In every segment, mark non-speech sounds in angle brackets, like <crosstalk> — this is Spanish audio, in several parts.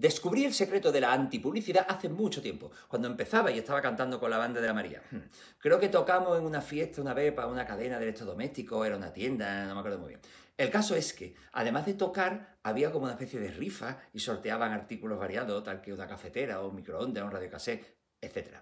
Descubrí el secreto de la antipublicidad hace mucho tiempo, cuando empezaba y estaba cantando con la banda de la María. Hmm. Creo que tocamos en una fiesta una vez para una cadena de electrodomésticos, era una tienda, no me acuerdo muy bien. El caso es que, además de tocar, había como una especie de rifa y sorteaban artículos variados, tal que una cafetera, o un microondas, un radiocassé, etc.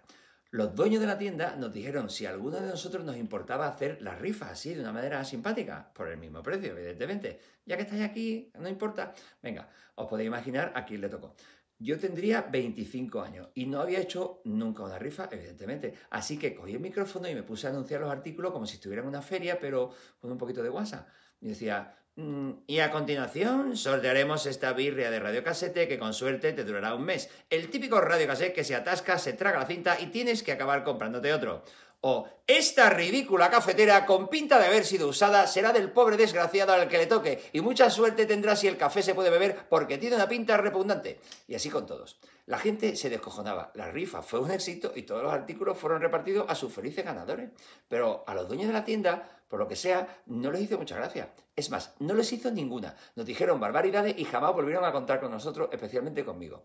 Los dueños de la tienda nos dijeron si alguno de nosotros nos importaba hacer las rifa así de una manera simpática, por el mismo precio, evidentemente. Ya que estáis aquí, no importa. Venga, os podéis imaginar a quién le tocó. Yo tendría 25 años y no había hecho nunca una rifa, evidentemente. Así que cogí el micrófono y me puse a anunciar los artículos como si estuviera en una feria, pero con un poquito de guasa. Y decía, Mm, y a continuación sortearemos esta birria de radiocasete que con suerte te durará un mes. El típico radiocasete que se atasca, se traga la cinta y tienes que acabar comprándote otro o esta ridícula cafetera con pinta de haber sido usada será del pobre desgraciado al que le toque y mucha suerte tendrá si el café se puede beber porque tiene una pinta repugnante. Y así con todos. La gente se descojonaba, la rifa fue un éxito y todos los artículos fueron repartidos a sus felices ganadores. Pero a los dueños de la tienda, por lo que sea, no les hizo mucha gracia. Es más, no les hizo ninguna. Nos dijeron barbaridades y jamás volvieron a contar con nosotros, especialmente conmigo.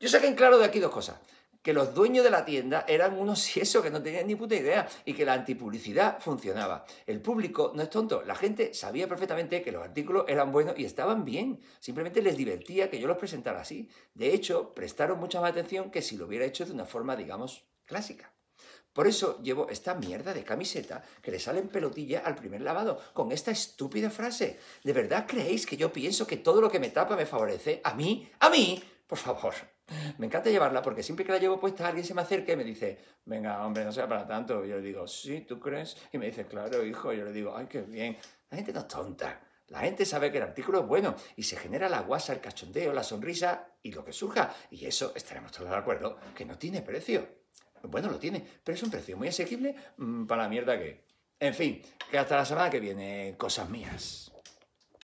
Yo saqué en claro de aquí dos cosas que los dueños de la tienda eran unos <laughs> eso que no tenían ni puta idea y que la antipublicidad funcionaba. El público no es tonto, la gente sabía perfectamente que los artículos eran buenos y estaban bien, simplemente les divertía que yo los presentara así. De hecho, prestaron mucha más atención que si lo hubiera hecho de una forma, digamos, clásica. Por eso llevo esta mierda de camiseta que le sale en pelotilla al primer lavado, con esta estúpida frase. ¿De verdad creéis que yo pienso que todo lo que me tapa me favorece? ¿A mí? ¿A mí? Por favor. Me encanta llevarla porque siempre que la llevo puesta alguien se me acerca y me dice, venga, hombre, no sea para tanto. Y yo le digo, sí, ¿tú crees? Y me dice, claro, hijo. Y yo le digo, ay, qué bien. La gente no es tonta. La gente sabe que el artículo es bueno y se genera la guasa, el cachondeo, la sonrisa y lo que surja. Y eso estaremos todos de acuerdo, que no tiene precio. Bueno, lo tiene, pero es un precio muy asequible mm, para la mierda que... En fin, que hasta la semana que viene, cosas mías.